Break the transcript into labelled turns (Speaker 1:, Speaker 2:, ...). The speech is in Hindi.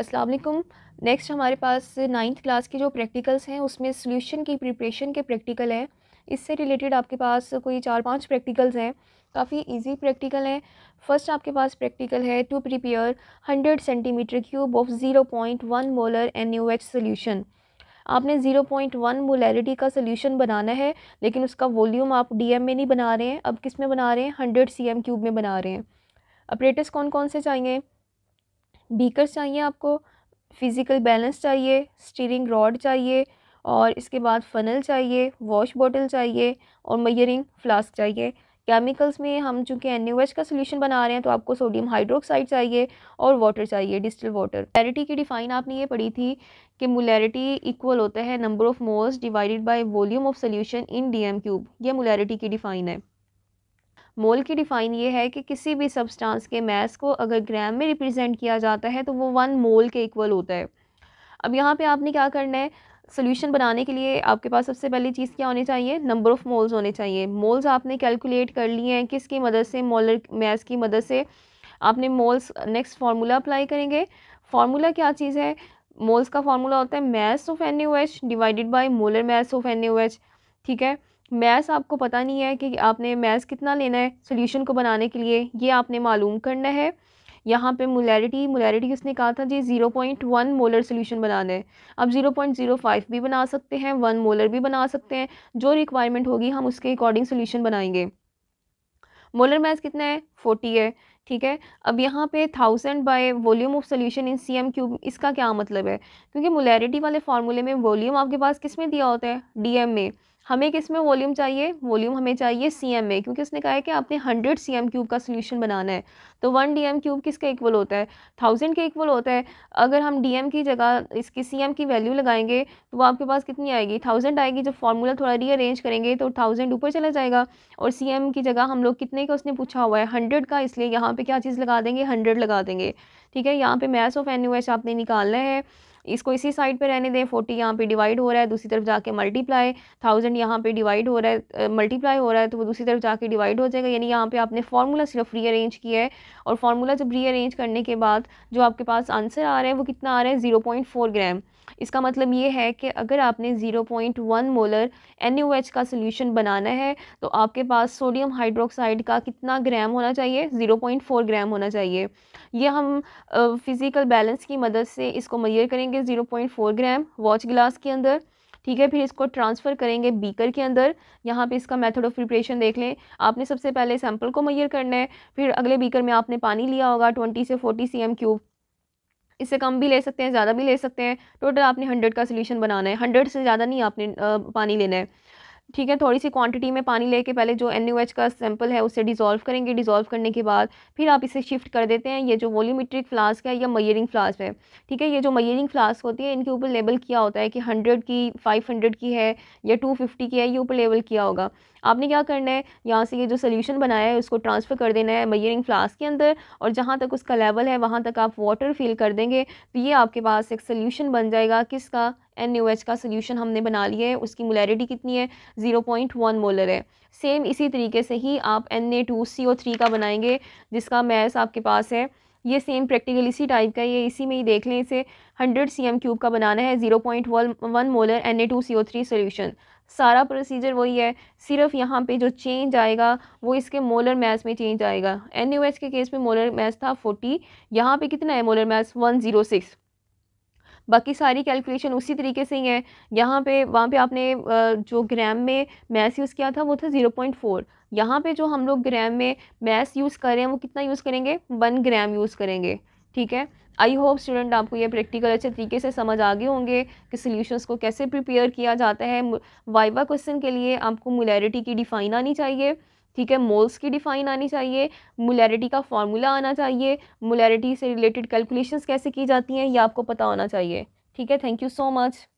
Speaker 1: अस्सलाम वालेकुम नेक्स्ट हमारे पास नाइन्थ क्लास की जो प्रैक्टिकल्स हैं उसमें सोल्यूशन की प्रिपरेशन के प्रैक्टिकल हैं इससे रिलेटेड आपके पास कोई चार पांच प्रैक्टिकल्स हैं काफ़ी इजी प्रैक्टिकल हैं फर्स्ट आपके पास प्रैक्टिकल है to prepare hundred centimetre cube of zero point one molar N U H solution आपने ज़ीरो पॉइंट वन मोलैरिटी का सोल्यूशन बनाना है लेकिन उसका वॉल्यूम आप डी में नहीं बना रहे हैं अब किस में बना रहे हैं हंड्रेड सी क्यूब में बना रहे हैं अपरेटर्स कौन कौन से चाहिए बीकर चाहिए आपको फ़िज़िकल बैलेंस चाहिए स्टीरिंग रॉड चाहिए और इसके बाद फ़नल चाहिए वॉश बॉटल चाहिए और मयरिंग फ्लास्क चाहिए केमिकल्स में हम चूँकि एन का सोल्यूशन बना रहे हैं तो आपको सोडियम हाइड्रोक्साइड चाहिए और वाटर चाहिए डिस्टल वाटर मोलैरिटी की डिफाइन आपने ये पढ़ी थी कि मोलैरिटी इक्वल होता है number of moles divided by volume of solution in D cube ये मोलैरिटी की डिफाइन है मोल की डिफ़ाइन ये है कि किसी भी सब्सटेंस के मैस को अगर ग्राम में रिप्रेजेंट किया जाता है तो वो वन मोल के इक्वल होता है अब यहाँ पे आपने क्या करना है सोल्यूशन बनाने के लिए आपके पास सबसे पहली चीज़ क्या होनी चाहिए नंबर ऑफ़ मोल्स होने चाहिए मोल्स आपने कैलकुलेट कर लिए हैं किसकी मदद से मोलर मैस की मदद से आपने मोल्स नेक्स्ट फार्मूला अप्लाई करेंगे फार्मूला क्या चीज़ है मोल्स का फार्मूला होता है mass of N H divided by molar mass of N H ठीक है मैथ आपको पता नहीं है कि आपने मैथ कितना लेना है सोल्यूशन को बनाने के लिए ये आपने मालूम करना है यहाँ पे मोलैरिटी मोलैरिटी उसने कहा था जी zero point one molar solution बनाना है अब ज़ीरो पॉइंट ज़ीरो फाइव भी बना सकते हैं वन मोलर भी बना सकते हैं जो रिक्वायरमेंट होगी हम उसके अकॉर्डिंग सोल्यूशन बनाएंगे मोलर मैथ कितना है फोर्टी है ठीक है अब यहाँ पे thousand by volume of solution in C M cube इसका क्या मतलब है क्योंकि मोलैरिटी वाले फार्मूले में वॉल्यूम आपके पास किस में दिया होता है डी एम में हमें किस में वॉल्यूम चाहिए वॉल्यूम हमें चाहिए सी एम में क्योंकि उसने कहा है कि आपने हंड्रेड सी एम क्यूब का सोल्यूशन बनाना है तो वन डी एम क्यूब किसके इक्वल होता है थाउजेंड के इक्वल होता है अगर हम डी एम की जगह इसकी सी एम की वैल्यू लगाएंगे तो वो आपके पास कितनी आएगी थाउजेंड आएगी जब फार्मूला थोड़ा रीअरेंज करेंगे तो थाउजेंड ऊपर चला जाएगा और सी एम की जगह हम लोग कितने का उसने पूछा हुआ है हंड्रेड का इसलिए यहाँ पर क्या चीज़ लगा देंगे हंड्रेड लगा देंगे ठीक है यहाँ पर मैथ्स ऑफ एन आपने निकालना है इसको इसी साइड पे रहने दें फोर्टी यहाँ पे डिवाइड हो रहा है दूसरी तरफ जाके मल्टीप्लाई थाउजेंड यहाँ पे डिवाइड हो रहा है मल्टीप्लाई हो रहा है तो वो दूसरी तरफ जाके डिवाइड हो जाएगा यानी यहाँ पे आपने फार्मूला सिर्फ री अरेंज किया है और फार्मूला जब री अरेंज करने के बाद जो आपके पास आंसर आ रहा है वो कितना आ रहा है ज़ीरो ग्राम इसका मतलब ये है कि अगर आपने 0.1 मोलर एन का सोल्यूशन बनाना है तो आपके पास सोडियम हाइड्रोक्साइड का कितना ग्राम होना चाहिए 0.4 ग्राम होना चाहिए यह हम फिज़िकल बैलेंस की मदद से इसको मैयर करेंगे लेंगे zero point four gram watch glass के अंदर ठीक है फिर इसको ट्रांसफ़र करेंगे बीकर के अंदर यहाँ पे इसका मेथड ऑफ प्रिपरेशन देख लें आपने सबसे पहले सैंपल को मैयर करना है फिर अगले बीकर में आपने पानी लिया होगा ट्वेंटी से फोर्टी सी क्यूब इससे कम भी ले सकते हैं ज़्यादा भी ले सकते हैं टोटल आपने हंड्रेड का सोल्यूशन बनाना है हंड्रेड से ज़्यादा नहीं आपने पानी लेना है ठीक है थोड़ी सी क्वांटिटी में पानी लेके पहले जो एन का सैंपल है उसे डिज़ोल्व करेंगे डिज़ोल्व करने के बाद फिर आप इसे शिफ्ट कर देते हैं ये जो वॉल्यूमेट्रिक फ्लास्क है या मयरिंग फ्लास्क है ठीक है ये जो मयरिंग फ्लास्क होती है इनके ऊपर लेबल किया होता है कि हंड्रेड की फ़ाइव हंड्रेड की है या टू फिफ्टी की है ये ऊपर लेबल किया होगा आपने क्या करना है यहाँ से ये जो सोल्यूशन बनाया है उसको ट्रांसफ़र कर देना है मयरिंग फ्लास्क के अंदर और जहाँ तक उसका लेवल है वहाँ तक आप वाटर फिल कर देंगे तो ये आपके पास एक सोल्यूशन बन जाएगा किसका एन यू एच का सोल्यूशन हमने बना लिया है उसकी मोलरिटी कितनी है ज़ीरो पॉइंट वन मोलर है सेम इसी तरीके से ही आप N A two C O three का बनाएंगे जिसका मैस आपके पास है ये सेम प्रैक्टिकल इसी टाइप का ये इसी में ही देख लें इसे हंड्रेड सी एम क्यूब का बनाना है zero point one molar N A two C O three solution सारा प्रोसीजर वही है सिर्फ यहाँ पे जो चेंज आएगा वो इसके मोलर मैथ में चेंज आएगा एन के केस में मोलर मैथ था फोर्टी यहाँ पे कितना है molar mass one zero six बाकी सारी कैलकुलेशन उसी तरीके से ही है यहाँ पे वहाँ पे आपने जो ग्राम में मैस यूज़ किया था वो था ज़ीरो पॉइंट फोर यहाँ पर जो हम लोग ग्राम में मैस यूज़ कर रहे हैं वो कितना यूज़ करेंगे वन ग्राम यूज़ करेंगे ठीक है आई होप स्टूडेंट आपको ये प्रैक्टिकल अच्छे तरीके से समझ आ गए होंगे कि सोल्यूशंस को कैसे प्रिपेयर किया जाता है वाइवा क्वेश्चन के लिए आपको मोलैरिटी की डिफाइन आनी चाहिए ठीक है मोल्स की डिफाइन आनी चाहिए मोलैरिटी का फॉर्मूला आना चाहिए मोलैरिटी से रिलेटेड कैलकुलेशंस कैसे की जाती हैं ये आपको पता होना चाहिए ठीक है थैंक यू सो मच